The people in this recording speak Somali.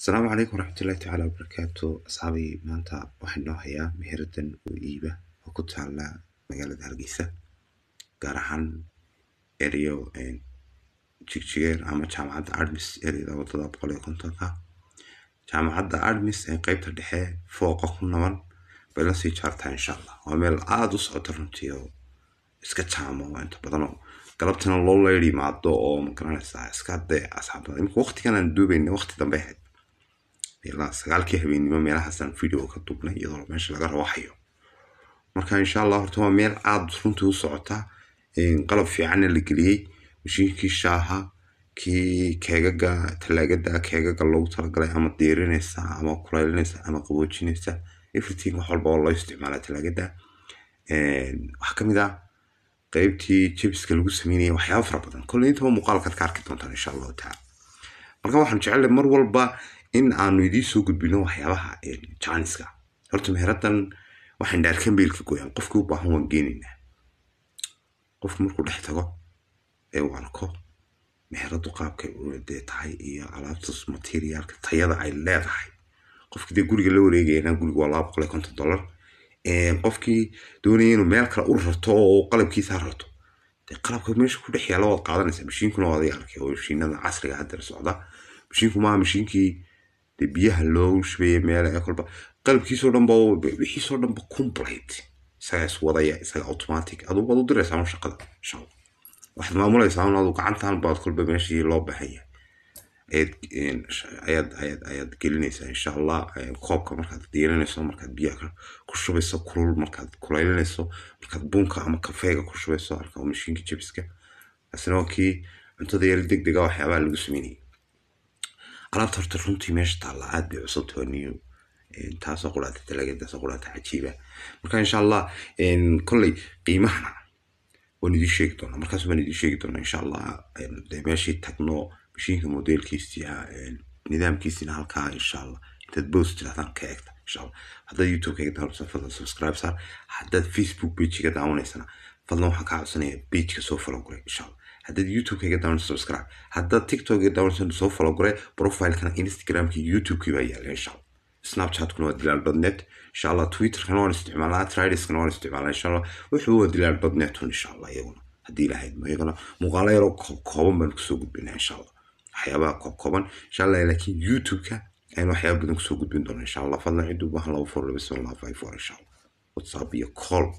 asalaamu calaykum waraxmatullahi tacaala wabarakaatu asxaabii maanta waxaan noo hayaa meheradan oo iiba oo ku taala magaalada hargeysa gaar ahaan eryo jigjigeer ama jaamacadda admis eryada wadada boqol iyo kontonka jaamacadda admis ee qeybta dhexe fooqa ku naban bay lasii jaartaa insha allah waa meel aada u socota runtii oo iska jaamo inta badanoo galabtana loo leer yimaado oo magaranaysa iska de asxaabada imika waqtigan aan duubayna waqti dambe ahayd meelaha sagaalkii habeenimo meelahaasaan video ka dubnay iyadoo meesha laga rawaxayo marka insha allah horta waa meel aada runtii u socotaa qalab fiicanna la geliyey mashiinkii shaaha kii keegaga talaagada keegaga loogu talagalay ama diirinaysa ama kuleylinaysa ama qaboojinaysa everything wax walba oo loo isticmaala talaagada waxaa kamid ah qeybtii jebiska lagu sameynaya waxyaaba fara badan kolle muuqaalkaad ka arki doontaan insha allahu tacaala marka waxaan jecellay mar walba in aanu idiin soo gudbino waxyaabaha jaaniska horta meheradan waxaan dhaarka meelka qofkii u baahan waan geenaynaa qofku markuu dhex tago ee uu arko meheradu qaabkay dee tahay iyo alaabtas materiaalka tayada ay leedahay qofkii dee guriga la wareegayana guriga waa laba boqol iyo konton dollar qofkii doonaya inuu meel kale u rarto oo qalabkiisa rarto dee qalabka meesha ku dhex yaala waad qaadanaysaa mashiinkuna waad arkay oo mashiinada casriga ah haddana socda mashiinku maaha mashiinkii dee biyaha loogu shubeeyay meelaha kolba qalabkiisoo dhanba wixiisoo dhanba complate isagaas wadaya isaga automatic adu baad u diraysaa un shaqada shaqo waxaad maamulaysaa un adu gacantan baad kolba meeshii loo baxaya ayaad ayaad ayaad ayaad gelinaysaa insha allah koobka markaad diirinayso markaad biyaha ku shubayso kulul markaad kulaylinayso markaad bunka ama kafeega ku shubayso halka mashiinka jebiska kaasina waa kii cuntada yar deg dega waxyaabaha lagu sameynayay alaabta horta runtii meesha taalla aad bay cusub tahay taasoo quraata talagadaasoo e, quraata cajiiba marka insha allah e, kolley qiimahana waan idin sheegi doonaa markaas waan idin sheegi doonaa insha allah e, dee meeshii tagno mashiinka modelkiisiiha nidaamkiisiina halkaa insha allah intaad boos tirahdaan ka eegta insha haddaad youtube ka eegtaan safada subscribe saar haddaad facebook page daawanaysana fadlan waxaan ka codsanaya bajka soo falo guray insha haddaad youtube-ka iga subscribe haddaad tiktok iga down soo falo guray profilekana instagramki youtube baa yaala insha snapchatkuna waa dilaal dotnet insha allah twitterkana waan isticmaalnaa tridiskana waan isticmaalnaa insha wuxuu waa dilaal dotnetun insha allah iyaguna haddii ilahayd mayagana muuqaalo yaroo koobkooban baan kusoo gudbinaa insha waxyaabaha koobkooban insha laakiin youtube-ka waxyaaba badan kusoo gudbin doona insha fadlan ciddu laba four laba seven laba five four insha whatsapp iyo call